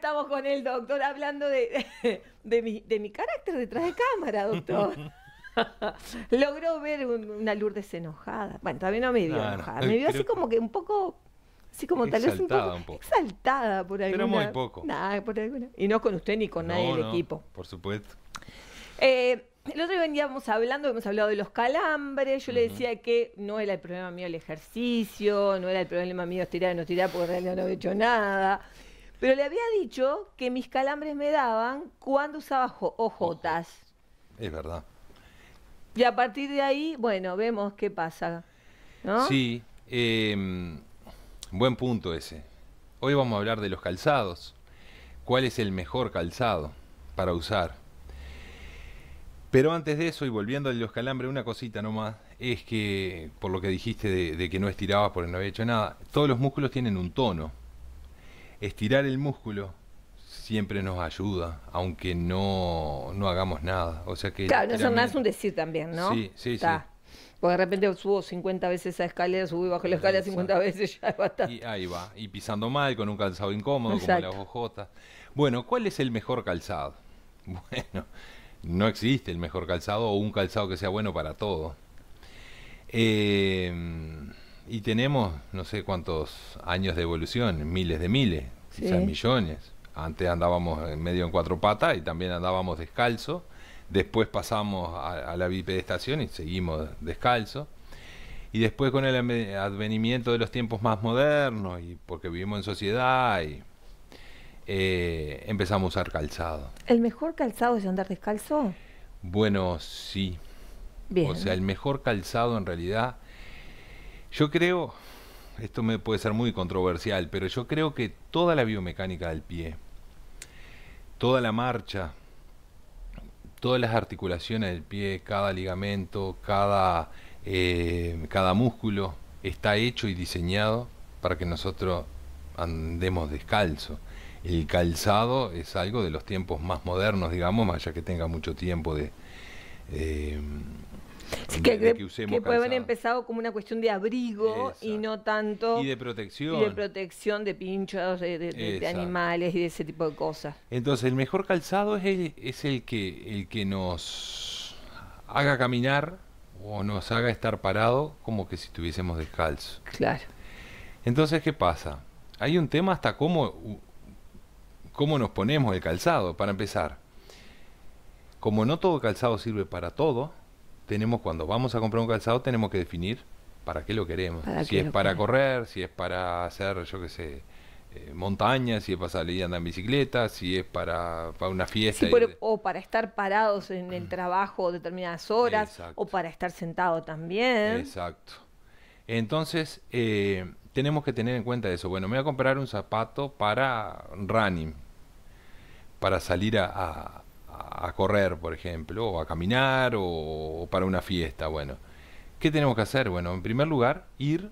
estamos con el doctor hablando de, de, mi, de mi, carácter detrás de cámara, doctor. Logró ver un, una Lourdes enojada. Bueno, también no me vio enojada. me vio así como que un poco así como tal vez un poco, un por alguna. Pero muy poco. por alguna. Y no con usted ni con nadie del equipo. Por supuesto. Eh, el otro día veníamos hablando, hemos hablado de los calambres. Yo le decía que no era el problema mío el ejercicio, no era el problema mío estirar o no tirar porque realidad no había hecho nada. Pero le había dicho que mis calambres me daban cuando usaba ojotas. Es verdad. Y a partir de ahí, bueno, vemos qué pasa. ¿no? Sí, em, buen punto ese. Hoy vamos a hablar de los calzados. ¿Cuál es el mejor calzado para usar? Pero antes de eso, y volviendo a los calambres, una cosita nomás, es que, por lo que dijiste de, que no estirabas porque no había hecho nada, todos los músculos tienen un tono estirar el músculo siempre nos ayuda, aunque no, hagamos nada. O sea que claro, eso es un decir también, ¿no? Sí, sí, sí. Porque de repente subo 50 veces esa escalera, subo y bajo la escalera 50 veces, ya es bastante. Y ahí va, y pisando mal, con un calzado incómodo, como las ojotas Bueno, ¿cuál es el mejor calzado? Bueno, no existe el mejor calzado o un calzado que sea bueno para todo. Eh, y tenemos no sé cuántos años de evolución, miles de miles, sí. millones. Antes andábamos medio en cuatro patas y también andábamos descalzo. Después pasamos a, la bipedestación y seguimos descalzo. Y después con el advenimiento de los tiempos más modernos y porque vivimos en sociedad y eh, empezamos a usar calzado. ¿El mejor calzado es andar descalzo? Bueno, sí. O sea, el mejor calzado en realidad, yo creo, esto me puede ser muy controversial, pero yo creo que toda la biomecánica del pie, toda la marcha, todas las articulaciones del pie, cada ligamento, cada, eh, cada músculo, está hecho y diseñado para que nosotros andemos descalzo. El calzado es algo de los tiempos más modernos, digamos, más allá que tenga mucho tiempo de... Eh, que, puede haber empezado como una cuestión de abrigo y no tanto... Y de protección. de protección de pinchos, de, animales y de ese tipo de cosas. Entonces, el mejor calzado es el, que, el que nos haga caminar o nos haga estar parado como que si estuviésemos descalzo Claro. Entonces, ¿qué pasa? Hay un tema hasta cómo, cómo nos ponemos el calzado, para empezar. Como no todo calzado sirve para todo, tenemos cuando vamos a comprar un calzado, tenemos que definir para qué lo queremos. Si es para correr, si es para hacer, yo qué sé, eh, montaña, si es para salir y andar en bicicleta, si es para, una fiesta. o para estar parados en el mm. trabajo determinadas horas, o para estar sentado también. Exacto. Entonces, eh, tenemos que tener en cuenta eso. Bueno, me voy a comprar un zapato para running, para salir a, a, correr, por ejemplo, o a caminar, o, para una fiesta, bueno. ¿Qué tenemos que hacer? Bueno, en primer lugar, ir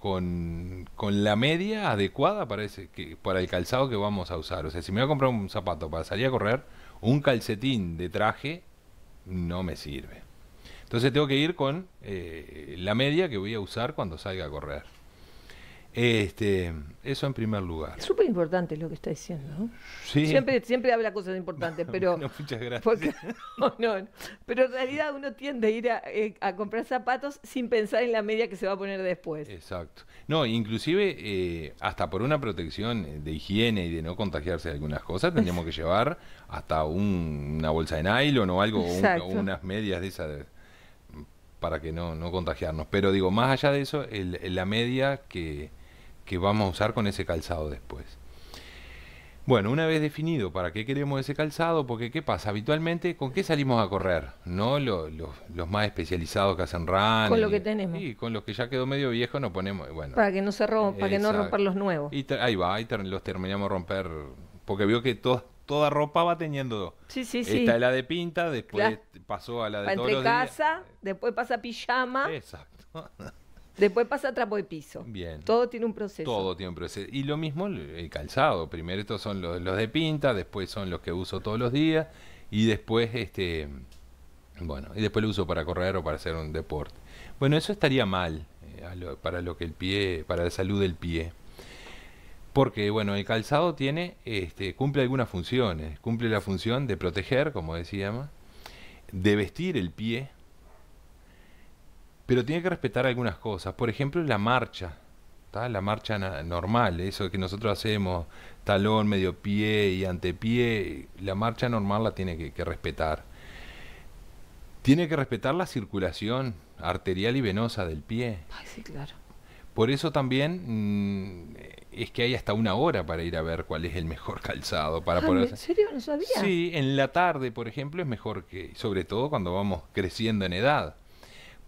con, con, la media adecuada para, ese, que, para el calzado que vamos a usar. O sea, si me voy a comprar un zapato para salir a correr, un calcetín de traje no me sirve. Entonces tengo que ir con eh, la media que voy a usar cuando salga a correr. Este, eso en primer lugar. Es Súper importante lo que está diciendo. Siempre, siempre habla cosas importantes, pero. muchas gracias. pero en realidad uno tiende a ir eh, a, comprar zapatos sin pensar en la media que se va a poner después. Exacto. No, inclusive eh, hasta por una protección de higiene y de no contagiarse de algunas cosas, tendríamos que llevar hasta una bolsa de nylon o algo, o, unas medias de esas. para que no, no contagiarnos. Pero digo, más allá de eso, el, la media que, que vamos a usar con ese calzado después. Bueno, una vez definido para qué queremos ese calzado, porque ¿qué pasa? Habitualmente, ¿con qué salimos a correr? No los, más especializados que hacen run. Con lo que tenemos. Y con los que ya quedó medio viejo nos ponemos, bueno. Para que no se rompa, para que no rompan los nuevos. Y ahí va, ahí los terminamos romper, porque vio que toda ropa va teniendo. Sí, sí, sí. Esta la de pinta, después pasó a la de Entre todos los casa, después pasa pijama. Exacto. Después pasa trapo de piso. Bien. Todo tiene un proceso. Todo tiene un proceso. Y lo mismo el calzado. Primero estos son los, de pinta, después son los que uso todos los días y después este bueno, y después lo uso para correr o para hacer un deporte. Bueno, eso estaría mal eh, para lo que el pie, para la salud del pie. Porque bueno, el calzado tiene este cumple algunas funciones, cumple la función de proteger, como decíamos, de vestir el pie pero tiene que respetar algunas cosas. Por ejemplo, la marcha. La marcha normal, eso que nosotros hacemos, talón, medio pie y antepie, la marcha normal la tiene que, respetar. Tiene que respetar la circulación arterial y venosa del pie. Ay, sí, claro. Por eso también mm, es que hay hasta una hora para ir a ver cuál es el mejor calzado. Para ah, ¿En serio? No sabía. Sí, en la tarde, por ejemplo, es mejor que, sobre todo cuando vamos creciendo en edad.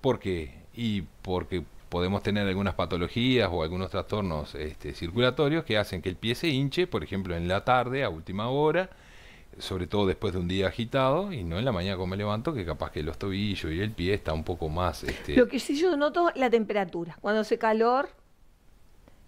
¿Por qué? y porque podemos tener algunas patologías o algunos trastornos este, circulatorios que hacen que el pie se hinche, por ejemplo, en la tarde, a última hora, sobre todo después de un día agitado, y no en la mañana como me levanto, que capaz que los tobillos y el pie está un poco más... Este... Lo que sí yo noto la temperatura. Cuando hace calor,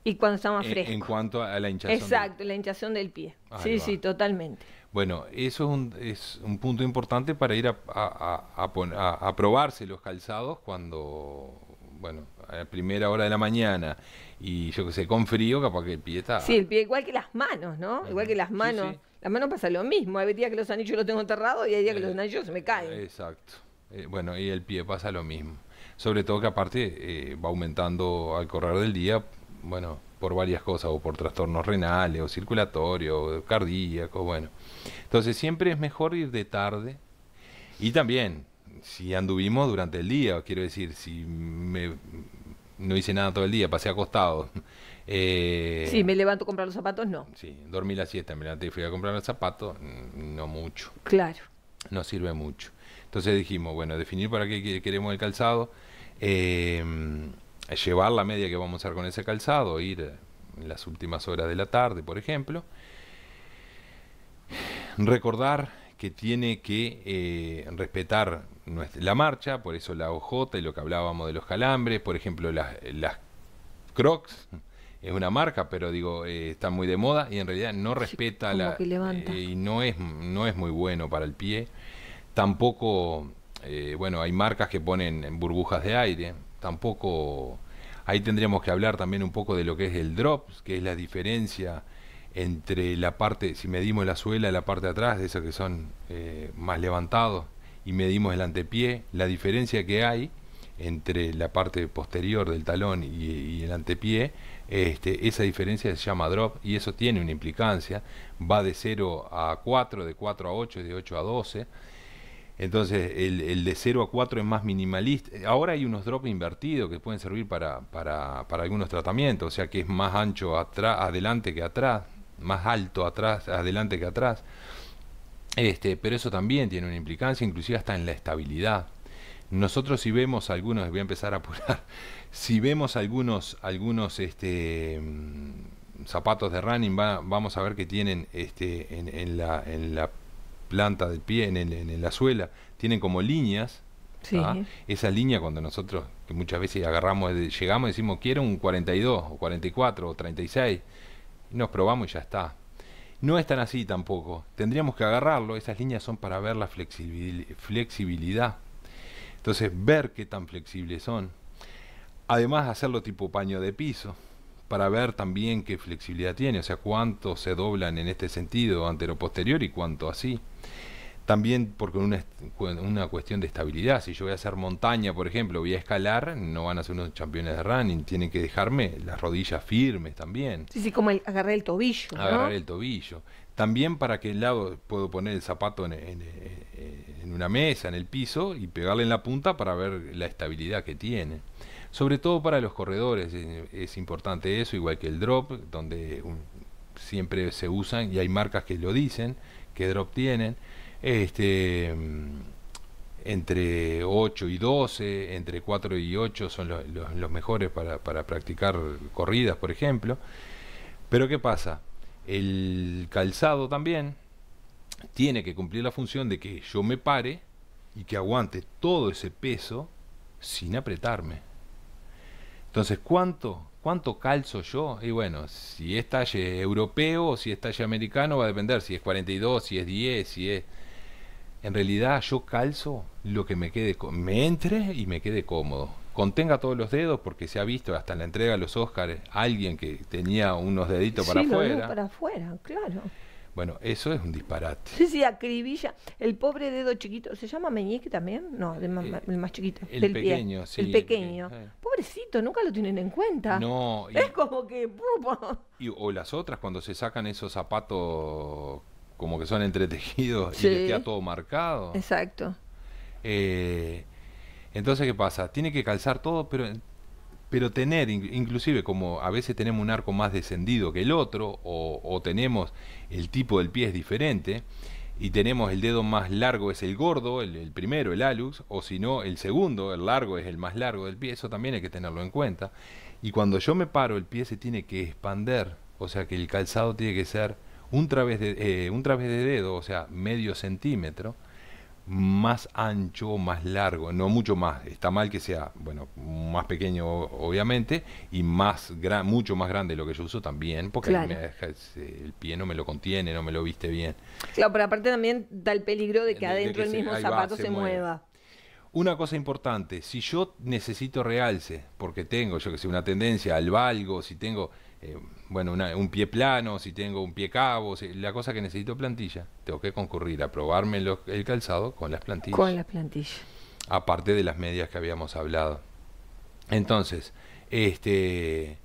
y cuando está más fresco. En, cuanto a la hinchazón. Exacto, la hinchazón del pie. sí, sí, totalmente. Bueno, eso es un, punto importante para ir a, probarse los calzados cuando, bueno, a la primera hora de la mañana y yo que sé, con frío, capaz que el pie está... Sí, el pie igual que las manos, ¿no? Igual que las manos. Las manos pasa lo mismo. Hay días que los anillos los tengo enterrados y hay días que los eh, anillos se me caen. Exacto. Eh, bueno, y el pie pasa lo mismo. Sobre todo que aparte eh, va aumentando al correr del día, bueno, por varias cosas, o por trastornos renales, o circulatorios, cardíacos, bueno. Entonces siempre es mejor ir de tarde y también si anduvimos durante el día, quiero decir, si me, no hice nada todo el día, pasé acostado. si eh, sí, me levanto a comprar los zapatos, no. Sí, dormí la siesta, me levanté y fui a comprar los zapatos, mm, no mucho. Claro. No sirve mucho. Entonces dijimos, bueno, definir para qué queremos el calzado. Eh, llevar la media que vamos a usar con ese calzado, ir eh, en las últimas horas de la tarde, por ejemplo. Recordar que tiene que eh, respetar la marcha, por eso la OJ y lo que hablábamos de los calambres, por ejemplo, las, Crocs, es una marca, pero digo, eh, está muy de moda y en realidad no respeta la... Eh, y no es, no es muy bueno para el pie. Tampoco, bueno, hay marcas que ponen burbujas de aire, tampoco... Ahí tendríamos que hablar también un poco de lo que es el drop, que es la diferencia entre la parte, si medimos la suela, la parte de atrás, de esos que son eh, más levantados, y medimos el antepié, la diferencia que hay entre la parte posterior del talón y, el antepié, este, esa diferencia se llama drop y eso tiene una implicancia, va de 0 a 4, de 4 a 8, de 8 a 12 entonces, el, de 0 a 4 es más minimalista. Ahora hay unos drops invertidos que pueden servir para, algunos tratamientos, o sea que es más ancho atrás, adelante que atrás, más alto atrás, adelante que atrás. Este, pero eso también tiene una implicancia, inclusive hasta en la estabilidad. Nosotros si vemos algunos, voy a empezar a apurar, si vemos algunos, algunos este, mm, zapatos de running, vamos a ver que tienen este, en, en la, en la planta del pie, en, la suela, tienen como líneas. Esa línea cuando nosotros, que muchas veces agarramos, eh, llegamos y decimos, quiero un 42 o 44 o 36, y nos probamos y ya está. No es tan así tampoco. Tendríamos que agarrarlo. Esas líneas son para ver la flexibilidad flexibilidad. Entonces, ver qué tan flexibles son. Además, hacerlo tipo paño de piso para ver también qué flexibilidad tiene, o sea, cuánto se doblan en este sentido antero-posterior y cuánto así. También porque una, una cuestión de estabilidad, si yo voy a hacer montaña, por ejemplo, voy a escalar, no van a ser unos campeones de running, tienen que dejarme las rodillas firmes también. Sí, sí, como el, el tobillo. Agarrar el tobillo. También para que el lado puedo poner el zapato en una mesa, en el piso, y pegarle en la punta para ver la estabilidad que tiene sobre todo para los corredores eh, es importante eso, igual que el drop, donde siempre se usan y hay marcas que lo dicen, que drop tienen. Este, mm, entre 8 y 12, entre 4 y 8 son los, mejores para, para practicar corridas, por ejemplo. Pero ¿qué pasa? El calzado también tiene que cumplir la función de que yo me pare y que aguante todo ese peso sin apretarme. Entonces, ¿cuánto, cuánto calzo yo? Y bueno, si es talle europeo o si es talle americano va a depender, si es 42, si es 10, si es... En realidad yo calzo lo que me quede, me entre y me quede cómodo. Contenga todos los dedos porque se ha visto hasta en la entrega de los Oscars alguien que tenía unos deditos para afuera. Para afuera, claro. Bueno, eso es un disparate. Sí, sí, acribilla. El pobre dedo chiquito. ¿Se llama meñique también? No, eh, el más, chiquito. El pequeño, sí. El pequeño. Eh. Pobrecito, nunca lo tienen en cuenta. No. es como que. Y, o las otras, cuando se sacan esos zapatos como que son entretejidos y les queda todo marcado. Exacto. Eh, entonces, ¿qué pasa? Tiene que calzar todo, pero pero tener, inclusive como a veces tenemos un arco más descendido que el otro, o, tenemos el tipo del pie es diferente, y tenemos el dedo más largo es el gordo, el, primero, el alux, o si no, el segundo, el largo es el más largo del pie, eso también hay que tenerlo en cuenta. Y cuando yo me paro, el pie se tiene que expander, o sea que el calzado tiene que ser un través de, eh, un través de dedo, o sea, medio centímetro, más ancho, más largo, no mucho más, está mal que sea, bueno, más pequeño obviamente y más gran, mucho más grande lo que yo uso también, porque el pie no me lo contiene, no me lo viste bien. Claro, pero aparte también da el peligro de que adentro el mismo zapato se, mueva. Una cosa importante, si yo necesito realce, porque tengo, yo que sé, una tendencia al valgo, si tengo... Eh, bueno, un pie plano, si tengo un pie cabo, si, la cosa que necesito plantilla, tengo que concurrir a probarme el calzado con las plantillas. Con las plantillas. Aparte de las medias que habíamos hablado. Entonces, este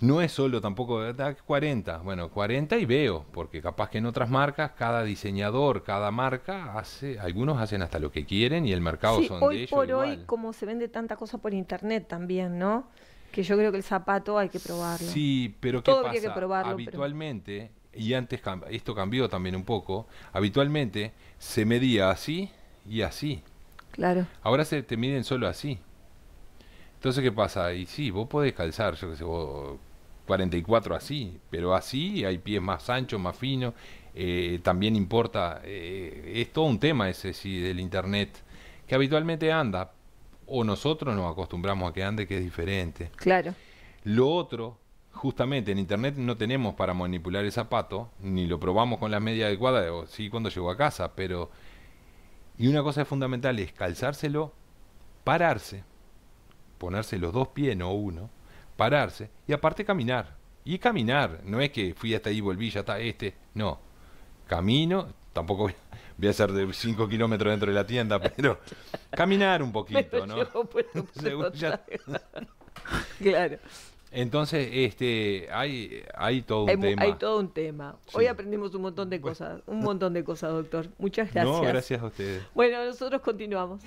no es solo tampoco 40, eh, bueno, 40 y veo, porque capaz que en otras marcas cada diseñador, cada marca hace, algunos hacen hasta lo que quieren y el mercado son de ellos. Hoy por hoy, como se vende tanta cosa por internet también, ¿no? que yo creo que el zapato hay que probarlo. Sí, pero ¿qué Todo pasa? Que habitualmente, y antes esto cambió también un poco, habitualmente se medía así y así. Claro. Ahora se te miden solo así. Entonces, ¿qué pasa? Y sí, vos podés calzar, yo qué sé, vos 44 así, pero así hay pies más anchos, más finos. Eh, también importa, eh, es todo un tema ese sí del internet, que habitualmente anda, o nosotros nos acostumbramos a que ande, que es diferente. Claro. Lo otro, justamente en Internet no tenemos para manipular el zapato, ni lo probamos con la media adecuada, o sí cuando llegó a casa, pero... Y una cosa fundamental es calzárselo, pararse, ponerse los dos pies, no uno, pararse y aparte caminar. Y caminar, no es que fui hasta ahí, volví, ya está este, no. Camino, tampoco voy a hacer de 5 kilómetros dentro de la tienda, pero caminar un poquito, ¿no? claro. Entonces, este, hay, hay todo un tema. Hay todo un tema. Hoy aprendimos un montón de cosas, un montón de cosas, doctor. Muchas gracias. No, gracias a ustedes. Bueno, nosotros continuamos.